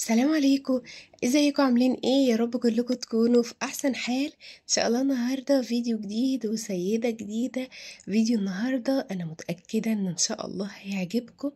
السلام عليكم ازيكم عاملين ايه يا رب كلكم تكونوا في احسن حال ان شاء الله النهارده فيديو جديد وسيده جديده فيديو النهارده انا متاكده ان ان شاء الله هيعجبكم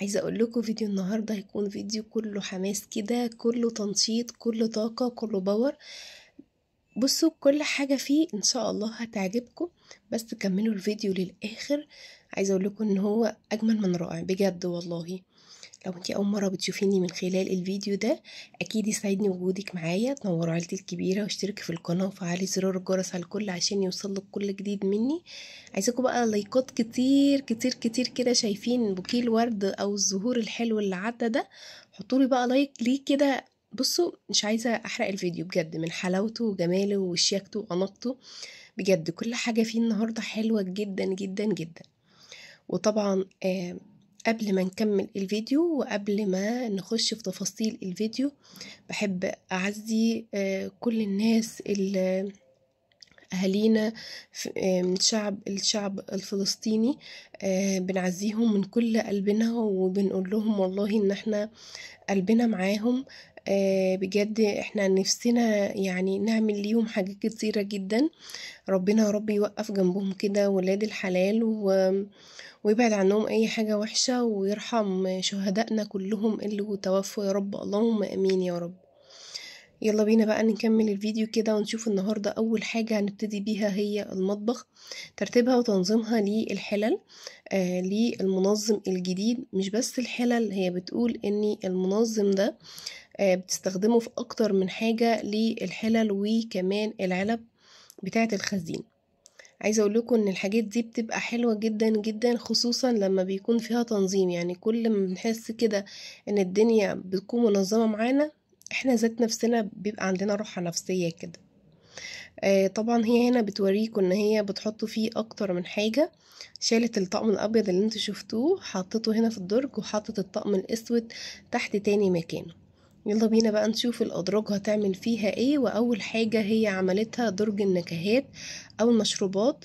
عايزه اقول لكم فيديو النهارده هيكون فيديو كله حماس كده كله تنشيط كله طاقه كله باور بصوا كل حاجه فيه ان شاء الله هتعجبكم بس كملوا الفيديو للاخر عايزه اقول لكم ان هو اجمل من رائع بجد والله لو انتي اول مره بتشوفيني من خلال الفيديو ده اكيد يسعدني وجودك معايا تنوروا عيلتي الكبيره واشتركي في القناه وفعلي زرار الجرس على الكل عشان يوصلك كل جديد مني عايزاكم بقى لايكات كتير كتير كتير كده شايفين بوكيه الورد او الزهور الحلو اللي عدى ده حطولي بقى لايك ليه كده بصوا مش عايزة أحرق الفيديو بجد من حلاوته وجماله وشياكته وأناقته بجد كل حاجة فيه النهاردة حلوة جدا جدا جدا وطبعا آه قبل ما نكمل الفيديو وقبل ما نخش في تفاصيل الفيديو بحب أعزي آه، كل الناس اللي أهالينا آه، من شعب الشعب الفلسطيني آه، بنعزيهم من كل قلبنا وبنقول لهم والله إن احنا قلبنا معاهم آه، بجد احنا نفسنا يعني نعمل ليهم حاجات كتيرة جدا ربنا يا رب يوقف جنبهم كده ولاد الحلال و... ويبعد عنهم اي حاجة وحشة ويرحم شهدائنا كلهم اللي توفوا يا رب اللهم امين يا رب يلا بينا بقى نكمل الفيديو كده ونشوف النهاردة أول حاجة هنبتدي بيها هي المطبخ ترتيبها وتنظيمها للحلل آه للمنظم الجديد مش بس الحلل هي بتقول ان المنظم ده آه، بتستخدمه في أكتر من حاجة للحلل وكمان العلب بتاعة الخزين عايزة لكم ان الحاجات دي بتبقى حلوة جدا جدا خصوصا لما بيكون فيها تنظيم يعني كل ما بنحس كده ان الدنيا بتكون منظمة معانا احنا ذات نفسنا بيبقى عندنا راحة نفسية كده آه، طبعا هي هنا بتوريكم ان هي بتحطوا فيه اكتر من حاجة شالت الطقم الابيض اللي انتوا شفتوه حطته هنا في الدرج وحطت الطقم الاسود تحت تاني مكانه يلا بينا بقى نشوف الأدراج هتعمل فيها ايه وأول حاجة هي عملتها درج النكهات أو المشروبات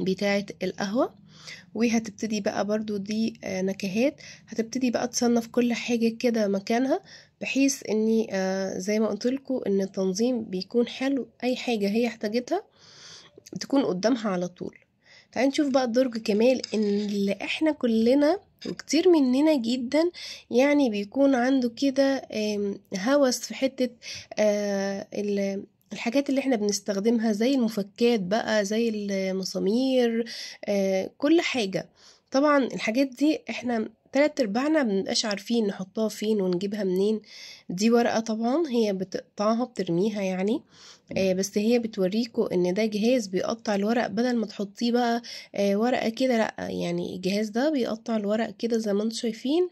بتاعة القهوة وهتبتدي بقى برضو دي آه، نكهات هتبتدي بقى تصنف كل حاجة كده مكانها بحيث اني آه، زي ما قلتلكوا ان التنظيم بيكون حلو اي حاجة هي احتاجتها تكون قدامها على طول تعالي نشوف بقى الدرج كمال اللي احنا كلنا وكتير مننا جدا يعني بيكون عنده كده هوس في حتة آه، الحاجات اللي احنا بنستخدمها زي المفكات بقى زي المسامير آه، كل حاجة طبعا الحاجات دي احنا تلات ارباعنا مبنبقاش عارفين نحطها فين ونجيبها منين دي ورقة طبعا هي بتقطعها بترميها يعني آه بس هي بتوريكوا ان ده جهاز بيقطع الورق بدل ما تحطيه بقى آه ورقة كده لأ يعني الجهاز ده بيقطع الورق كده زي ما انتم شايفين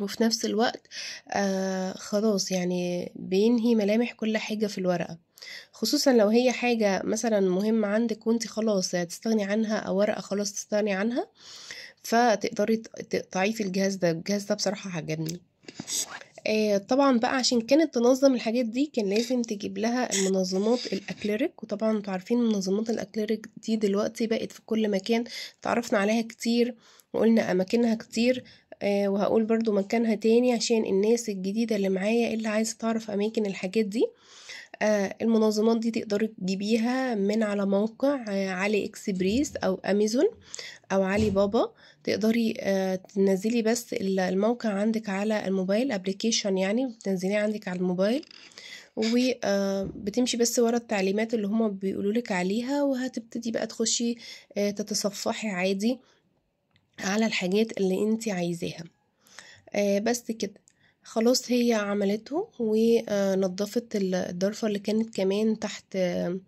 وفي نفس الوقت آه خلاص يعني بينهي ملامح كل حاجة في الورقة خصوصا لو هي حاجة مثلا مهمة عندك وانت خلاص هتستغني عنها او ورقة خلاص تستغني عنها فتقدري تقطعيه في الجهاز ده الجهاز ده بصراحة عجبني آه، طبعا بقى عشان كانت تنظم الحاجات دي كان لازم تجيب لها المنظمات الاكليريك وطبعا انتوا عارفين منظمات الاكليريك دي دلوقتي بقت في كل مكان تعرفنا عليها كتير وقلنا اماكنها كتير آه، وهقول برضو مكانها تاني عشان الناس الجديدة اللي معايا اللي عايزة تعرف اماكن الحاجات دي آه، المنظمات دي تقدري تجيبيها من على موقع آه، علي اكسبريس او امازون او علي بابا تقدري آه، تنزلي بس الموقع عندك على الموبايل ابلكيشن يعني بتنزليه عندك على الموبايل وبتمشي بس ورا التعليمات اللي هما بيقولولك عليها وهتبتدي بقى تخشي تتصفحي عادي على الحاجات اللي انت عايزاها بس كده خلاص هي عملته ونظفت الضرفة اللي كانت كمان تحت آه،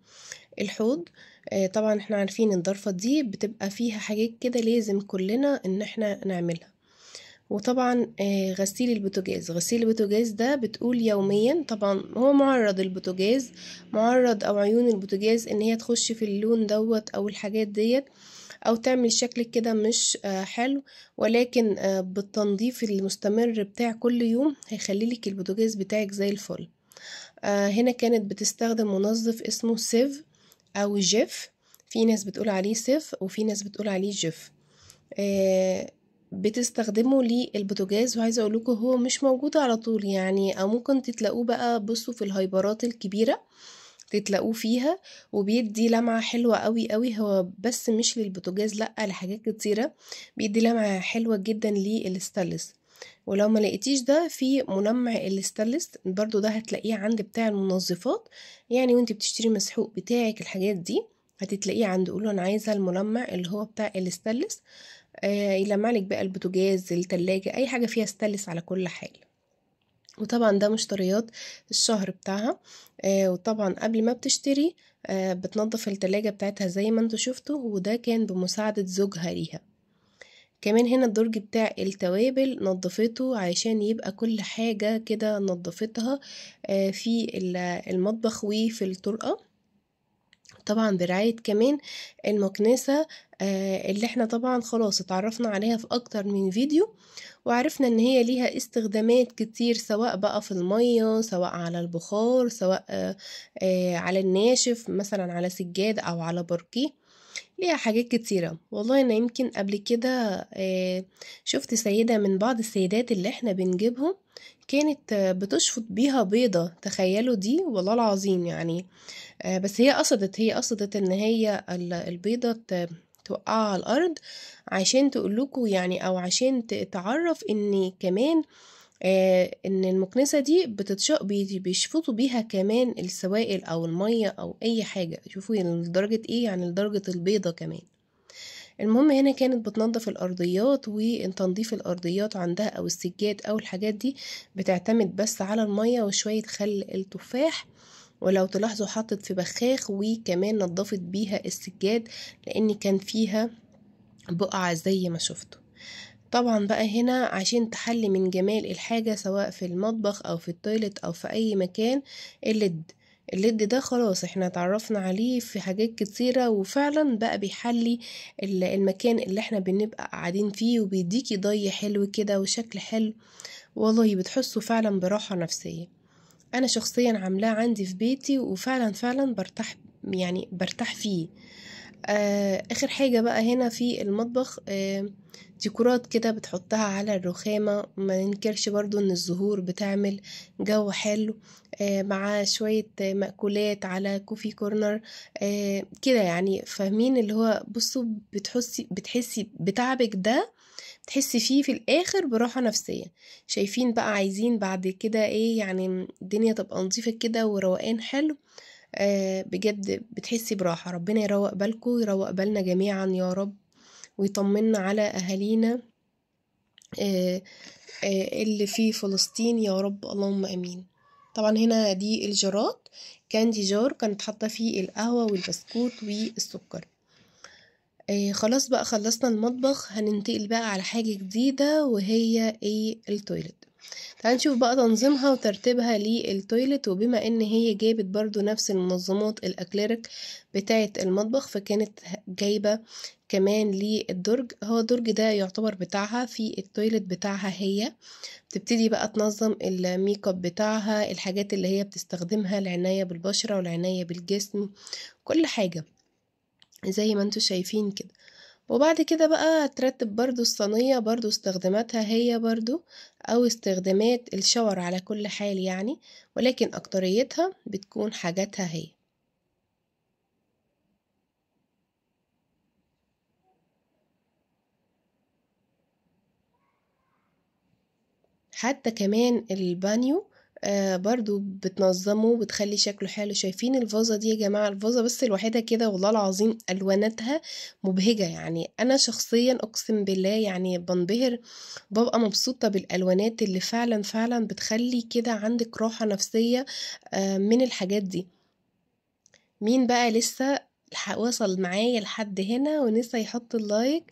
الحوض آه، طبعا احنا عارفين الضرفة دي بتبقى فيها حاجات كده لازم كلنا ان احنا نعملها وطبعا آه، غسيل البوتاجاز غسيل البوتاجاز ده بتقول يوميا طبعا هو معرض البوتاجاز معرض او عيون البوتاجاز ان هي تخش في اللون دوت او الحاجات ديت او تعمل شكل كده مش آه، حلو ولكن آه، بالتنظيف المستمر بتاع كل يوم هيخليلك البوتاجاز بتاعك زي الفل آه، هنا كانت بتستخدم منظف اسمه سيف او جيف في ناس بتقول عليه سيف وفي ناس بتقول عليه جيف بتستخدمه للبوتاجاز وعايزه اقول لكم هو مش موجود على طول يعني او ممكن تتلاقوه بقى بصوا في الهايبرات الكبيره تتلاقوه فيها وبيدي لمعة حلوة قوي قوي هو بس مش للبوتجاز لأ لحاجات كتيرة بيدي لمعة حلوة جدا للستلس ولو ما لقيتيش ده في منمع الستلس برضو ده هتلاقيه عند بتاع المنظفات يعني وانت بتشتري مسحوق بتاعك الحاجات دي هتتلاقيه عند قولوا انا عايزه الملمع اللي هو بتاع الستلس آه يلمع لك بقى البوتجاز التلاجة اي حاجه فيها ستلس على كل حال وطبعا ده مشتريات الشهر بتاعها آه وطبعا قبل ما بتشتري آه بتنظف التلاجة بتاعتها زي ما انتوا شفتوا وده كان بمساعدة زوجها ليها كمان هنا الدرج بتاع التوابل نظفته عشان يبقى كل حاجة كده نظفتها آه في المطبخ وفي الطرقة طبعا برعاية كمان المكنسة آه، اللي احنا طبعا خلاص اتعرفنا عليها في اكتر من فيديو وعرفنا ان هي ليها استخدامات كتير سواء بقى في المية سواء على البخار سواء آه، آه، على الناشف مثلا على سجاد او على برقيه ليها حاجات كتيرة والله أنا يمكن قبل كده شفت سيدة من بعض السيدات اللي احنا بنجيبهم كانت بتشفط بيها بيضة تخيلوا دي والله العظيم يعني بس هي قصدت هي قصدت ان هي البيضة توقعها على الارض عشان تقولكوا يعني او عشان تعرف ان كمان آه ان المكنسه دي بتتشق بيشفطوا بيها كمان السوائل او الميه او اي حاجه شوفوا يعني لدرجه ايه يعني لدرجه البيضه كمان المهم هنا كانت بتنظف الارضيات وتنظيف الارضيات عندها او السجاد او الحاجات دي بتعتمد بس على الميه وشويه خل التفاح ولو تلاحظوا حطت في بخاخ وكمان نظفت بيها السجاد لان كان فيها بقعة زي ما شفتوا طبعا بقى هنا عشان تحلي من جمال الحاجة سواء في المطبخ او في التويلت او في اي مكان الليد الليد ده خلاص احنا اتعرفنا عليه في حاجات كتيرة وفعلا بقى بيحلي المكان اللي احنا بنبقى قاعدين فيه وبيديكي ضي حلو كده وشكل حلو والله بتحسوا فعلا براحة نفسية أنا شخصيا عاملاه عندي في بيتي وفعلا فعلا برتاح يعني برتاح فيه آه آخر حاجة بقى هنا في المطبخ آه ديكورات كده بتحطها على الرخامة ما ننكرش برضو ان الزهور بتعمل جو حلو آه مع شوية مأكولات على كوفي كورنر آه كده يعني فاهمين اللي هو بصوا بتحسي بتحسي بتعبك ده تحسي فيه في الاخر براحة نفسية شايفين بقى عايزين بعد كده ايه يعني الدنيا تبقى نظيفة كده وروقان حلو آه بجد بتحسي براحة ربنا يروق بالكو ويروق بالنا جميعا يا رب ويطمنا على اهالينا آه آه اللي في فلسطين يا رب اللهم امين طبعا هنا دي الجرات كاندي جار كانت حاطه فيه القهوه والبسكوت والسكر إيه خلاص بقى خلصنا المطبخ هننتقل بقى على حاجة جديدة وهي ايه التويلت تعال نشوف بقى تنظيمها وترتيبها للتويلت وبما ان هي جابت برضو نفس المنظمات الاكليرك بتاعة المطبخ فكانت جايبة كمان للدرج هو الدرج ده يعتبر بتاعها في التويلت بتاعها هي بتبتدي بقى تنظم الميك اب بتاعها الحاجات اللي هي بتستخدمها العناية بالبشرة والعناية بالجسم كل حاجة زي ما انتوا شايفين كده وبعد كده بقى هترتب برضو الصينية برضو استخداماتها هي برضو أو استخدامات الشاور على كل حال يعني ولكن أكتريتها بتكون حاجاتها هي حتى كمان البانيو آه، برضو بتنظمه وبتخلي شكله حلو شايفين الفازة دي يا جماعة الفازة بس الوحيدة كده والله العظيم ألوانتها مبهجة يعني أنا شخصيا أقسم بالله يعني بنبهر ببقى مبسوطة بالألوانات اللي فعلا فعلا بتخلي كده عندك راحة نفسية آه، من الحاجات دي مين بقى لسه وصل معايا لحد هنا ونسى يحط اللايك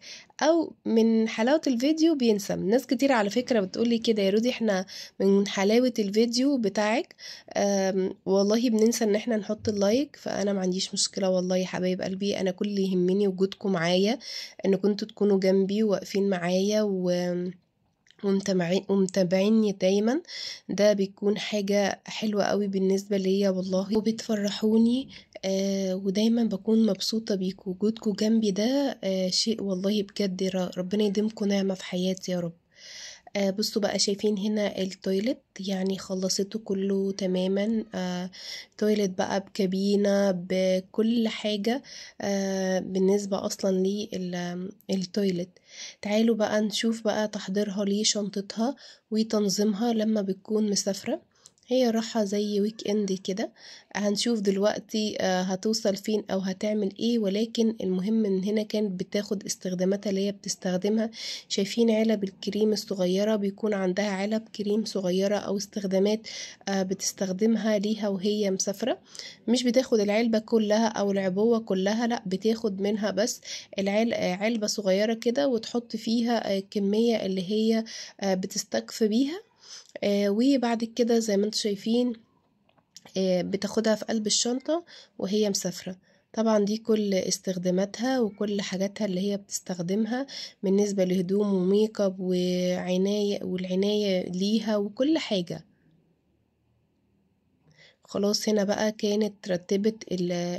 او من حلاوه الفيديو بينسى ناس كتير على فكره بتقولي كده يا رودي احنا من حلاوه الفيديو بتاعك آمم، والله بننسى ان احنا نحط اللايك فانا ما عنديش مشكله والله يا حبايب قلبي انا كل يهمني وجودكم معايا ان كنتوا تكونوا جنبي واقفين معايا و ومتابعيني دايما ده بيكون حاجة حلوة قوي بالنسبة ليا والله وبتفرحوني آه ودايما بكون مبسوطة بيكوا وجودكوا جنبي ده آه شيء والله بجد ربنا يديمكوا نعمة في حياتي يا رب آه بصوا بقى شايفين هنا التويلت يعني خلصته كله تماما آه تويلت بقى بكابينة بكل حاجة آه بالنسبة أصلا للتويلت تعالوا بقى نشوف بقى تحضيرها لشنطتها وتنظيمها لما بتكون مسافرة هي راحة زي ويك اند كده هنشوف دلوقتي آه، هتوصل فين او هتعمل ايه ولكن المهم ان هنا كانت بتاخد استخداماتها اللي هي بتستخدمها شايفين علب الكريم الصغيرة بيكون عندها علب كريم صغيرة او استخدامات آه، بتستخدمها ليها وهي مسافرة مش بتاخد العلبة كلها او العبوة كلها لا بتاخد منها بس علبة صغيرة كده وتحط فيها آه، كمية اللي هي بتستكفي بيها آه، وبعد كده زي ما انتم شايفين آه، بتاخدها في قلب الشنطة وهي مسافرة طبعا دي كل استخداماتها وكل حاجاتها اللي هي بتستخدمها بالنسبة لهدوم وميكب وعناية والعناية ليها وكل حاجة خلاص هنا بقى كانت رتبت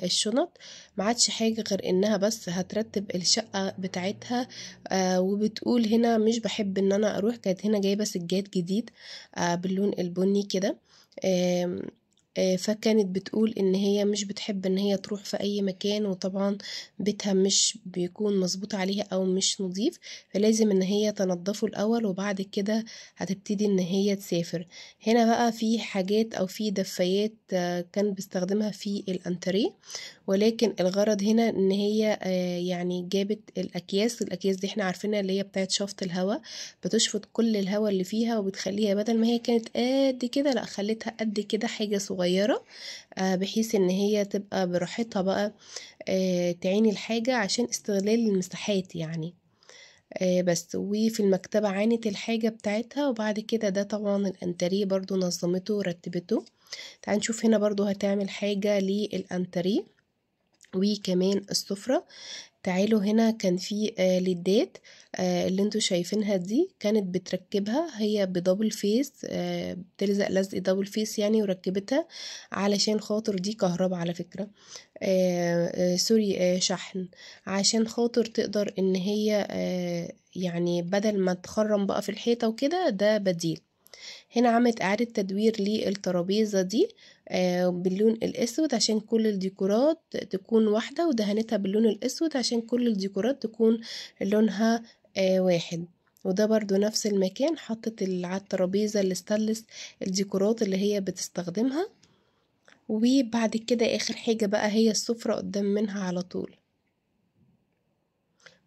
الشنط معادش حاجة غير انها بس هترتب الشقة بتاعتها آه وبتقول هنا مش بحب ان انا اروح كانت هنا جايبة سجاد جديد آه باللون البني كده آه فكانت بتقول ان هي مش بتحب ان هي تروح في اي مكان وطبعا بيتها مش بيكون مظبوط عليها او مش نظيف فلازم ان هي تنضفه الاول وبعد كده هتبتدي ان هي تسافر هنا بقى في حاجات او في دفايات كان بيستخدمها في الانتريه ولكن الغرض هنا ان هي آه، يعني جابت الاكياس الاكياس دي احنا عارفينها اللي هي بتاعت شفط الهواء بتشفط كل الهواء اللي فيها وبتخليها بدل ما هي كانت قد كده لا خلتها قد كده حاجه صغيره آه، بحيث ان هي تبقى براحتها بقى آه، تعين الحاجه عشان استغلال المساحات يعني بس وفي المكتبة عانت الحاجة بتاعتها وبعد كده ده طبعا الانتريه برضو نظمته ورتبته تعال نشوف هنا برضو هتعمل حاجة للأنتريه وكمان السفرة تعالوا هنا كان في آه ليدات آه اللي انتوا شايفينها دي كانت بتركبها هي بدبل فيس آه بتلزق لزق دبل فيس يعني وركبتها علشان خاطر دي كهرباء على فكرة آه، آه، سوري آه، شحن عشان خاطر تقدر ان هي يعني بدل ما تخرم بقى في الحيطة وكده ده بديل هنا عملت إعادة تدوير للترابيزة دي آه، باللون الأسود عشان كل الديكورات تكون واحدة ودهنتها باللون الأسود عشان كل الديكورات تكون لونها آه، واحد وده برضو نفس المكان حطت على الترابيزة الاستلس الديكورات اللي هي بتستخدمها وبعد كده آخر حاجة بقى هي السفرة قدام منها على طول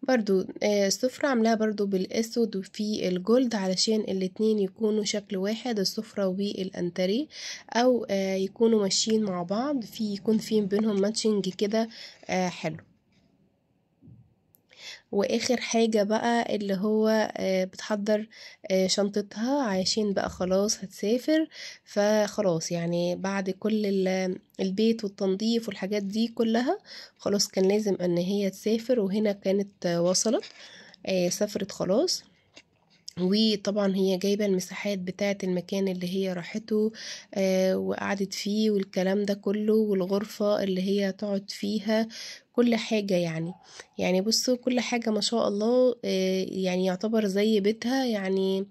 برضو آه، السفرة عاملاها برضو بالاسود وفي الجولد علشان الاتنين يكونوا شكل واحد السفرة والانتري او آه، يكونوا ماشيين مع بعض في يكون في بينهم ماتشنج كده آه، حلو واخر حاجة بقى اللي هو آه، بتحضر آه، شنطتها عايشين بقى خلاص هتسافر فخلاص يعني بعد كل البيت والتنظيف والحاجات دي كلها خلاص كان لازم ان هي تسافر وهنا كانت وصلت آه، سافرت خلاص وطبعا هي جايبة المساحات بتاعة المكان اللي هي راحته آه، وقعدت فيه والكلام ده كله والغرفة اللي هي تقعد فيها كل حاجة يعني يعني بصوا كل حاجة ما شاء الله آه، يعني يعتبر زي بيتها يعني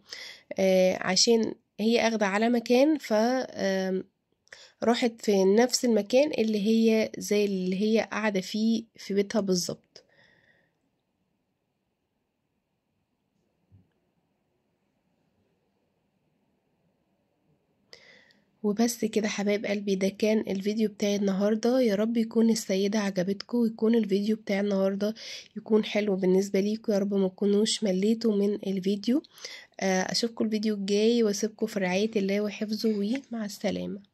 آه، عشان هي اخدة على مكان ف راحت في نفس المكان اللي هي زي اللي هي قاعدة فيه في بيتها بالظبط وبس كده حبايب قلبي ده كان الفيديو بتاعي النهاردة يا رب يكون السيدة عجبتكم ويكون الفيديو بتاع النهاردة يكون حلو بالنسبة ليكم يا رب ما تكونوش مليتوا من الفيديو آه، اشوفكم الفيديو الجاي واسيبكم في رعاية الله وحفظه ومع السلامة